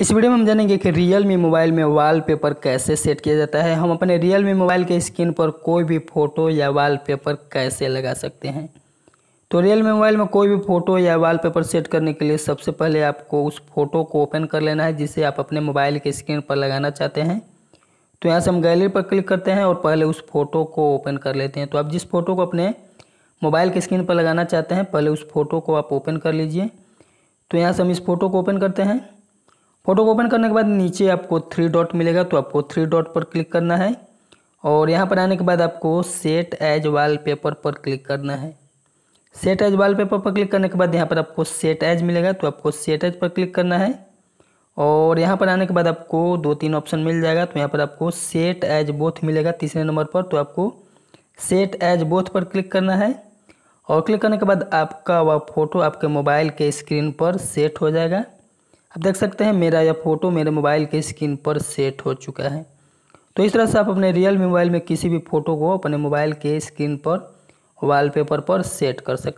इस वीडियो में हम जानेंगे कि रियल मी मोबाइल में वॉलपेपर कैसे सेट किया जाता है हम अपने रियल मी मोबाइल के स्क्रीन पर कोई भी फ़ोटो या वॉलपेपर कैसे लगा सकते हैं तो रियल मी मोबाइल में कोई भी फ़ोटो या वॉलपेपर सेट करने के लिए सबसे पहले आपको उस फ़ोटो को ओपन कर लेना है जिसे आप अपने मोबाइल के स्क्रीन पर लगाना चाहते हैं तो यहाँ से हम गैलरी पर क्लिक करते हैं और पहले उस फ़ोटो को ओपन कर लेते हैं तो आप जिस फ़ोटो को अपने मोबाइल के स्क्रीन पर लगाना चाहते हैं पहले उस फ़ोटो को आप ओपन कर लीजिए तो यहाँ से हम इस फ़ोटो को ओपन करते हैं फोटो को ओपन करने के बाद नीचे आपको थ्री डॉट मिलेगा तो आपको थ्री डॉट पर क्लिक करना है और यहाँ पर आने के बाद आपको सेट एज वाल पेपर पर क्लिक करना है सेट एज वाल पेपर पर क्लिक करने के बाद यहाँ पर आपको सेट एज मिलेगा तो आपको सेट एज पर क्लिक करना है और यहाँ पर आने के बाद आपको दो तीन ऑप्शन मिल जाएगा तो यहाँ पर आपको सेट एज बोथ मिलेगा तीसरे नंबर पर तो आपको सेट एज बोथ पर क्लिक करना है और क्लिक करने के बाद आपका वह फ़ोटो आपके मोबाइल के स्क्रीन पर सेट हो जाएगा आप देख सकते हैं मेरा यह फ़ोटो मेरे मोबाइल के स्क्रीन पर सेट हो चुका है तो इस तरह से आप अपने रियल मोबाइल में किसी भी फ़ोटो को अपने मोबाइल के स्क्रीन पर वॉलपेपर पर सेट कर सकते